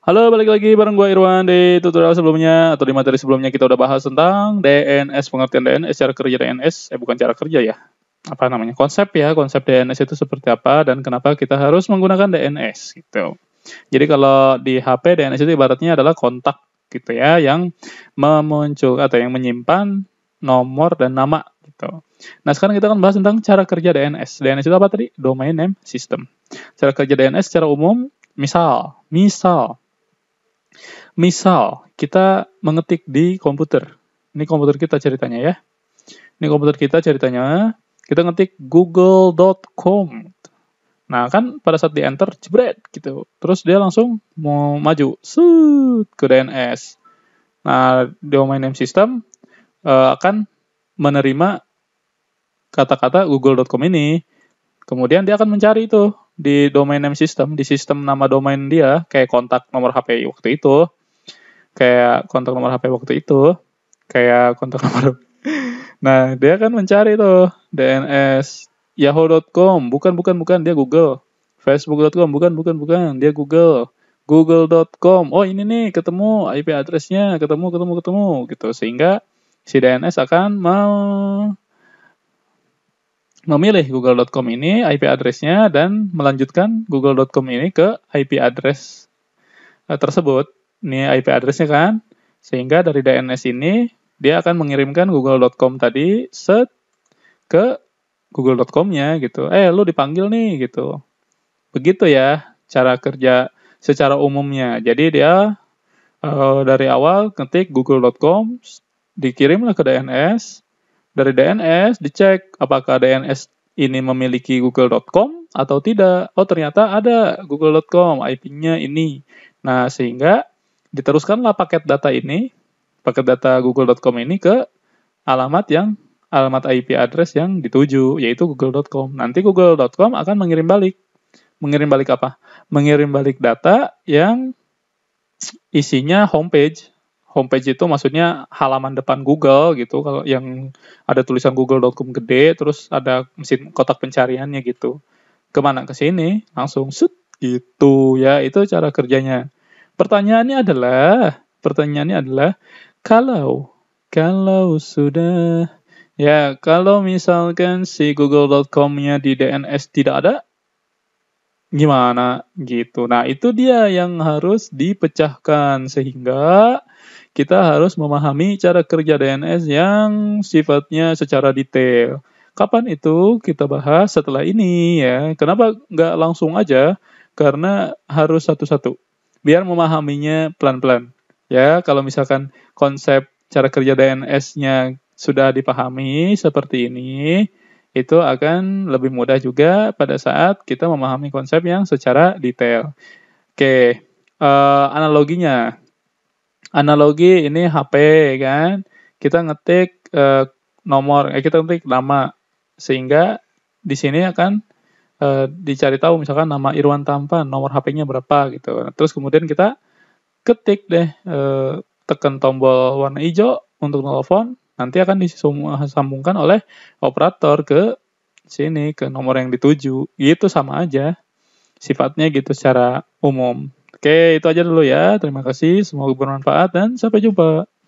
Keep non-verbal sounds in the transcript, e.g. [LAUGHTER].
Halo, balik lagi bareng gue Irwan di tutorial sebelumnya atau di materi sebelumnya kita udah bahas tentang DNS, pengertian DNS, cara kerja DNS, eh bukan cara kerja ya, apa namanya, konsep ya, konsep DNS itu seperti apa dan kenapa kita harus menggunakan DNS gitu. Jadi kalau di HP DNS itu ibaratnya adalah kontak gitu ya yang memuncul atau yang menyimpan nomor dan nama gitu. Nah, sekarang kita akan bahas tentang cara kerja DNS. DNS itu apa tadi? Domain Name System. Cara kerja DNS secara umum, misal, misal Misal, kita mengetik di komputer. Ini komputer kita ceritanya ya. Ini komputer kita ceritanya. Kita ngetik google.com. Nah, kan pada saat di enter, jebret gitu. Terus dia langsung mau maju, sud ke DNS. Nah, domain name system uh, akan menerima kata-kata google.com ini. Kemudian dia akan mencari itu di domain name system, di sistem nama domain dia, kayak kontak nomor HP waktu itu, kayak kontak nomor HP waktu itu, kayak kontak [LAUGHS] nomor. nah, dia kan mencari tuh DNS yahoo.com, bukan bukan bukan dia Google, facebook.com, bukan bukan bukan dia Google, google.com. Oh, ini nih ketemu IP addressnya, ketemu ketemu ketemu gitu sehingga si DNS akan mau memilih google.com ini IP address-nya dan melanjutkan google.com ini ke IP address eh, tersebut. Ini IP address-nya kan. Sehingga dari DNS ini dia akan mengirimkan google.com tadi set ke google.com-nya gitu. Eh, lu dipanggil nih gitu. Begitu ya cara kerja secara umumnya. Jadi dia eh, dari awal ketik google.com dikirimlah ke DNS dari DNS, dicek apakah DNS ini memiliki google.com atau tidak. Oh, ternyata ada google.com, IP-nya ini. Nah, sehingga diteruskanlah paket data ini, paket data google.com ini ke alamat yang alamat IP address yang dituju, yaitu google.com. Nanti google.com akan mengirim balik. Mengirim balik apa? Mengirim balik data yang isinya homepage homepage itu maksudnya halaman depan Google gitu kalau yang ada tulisan google.com gede terus ada mesin kotak pencariannya gitu kemana ke sini langsung set gitu ya itu cara kerjanya pertanyaannya adalah pertanyaannya adalah kalau kalau sudah ya kalau misalkan si google.com-nya di DNS tidak ada gimana gitu nah itu dia yang harus dipecahkan sehingga kita harus memahami cara kerja DNS yang sifatnya secara detail. Kapan itu kita bahas setelah ini ya. Kenapa nggak langsung aja? Karena harus satu-satu. Biar memahaminya pelan-pelan. Ya, kalau misalkan konsep cara kerja DNS-nya sudah dipahami seperti ini, itu akan lebih mudah juga pada saat kita memahami konsep yang secara detail. Oke, uh, analoginya analogi ini HP kan kita ngetik eh, nomor eh, kita ngetik nama sehingga di sini akan eh, dicari tahu misalkan nama Irwan Tampan nomor HP-nya berapa gitu nah, terus kemudian kita ketik deh eh, tekan tombol warna hijau untuk telepon nanti akan disambungkan oleh operator ke sini ke nomor yang dituju gitu sama aja sifatnya gitu secara umum Oke, itu aja dulu ya. Terima kasih, semoga bermanfaat dan sampai jumpa.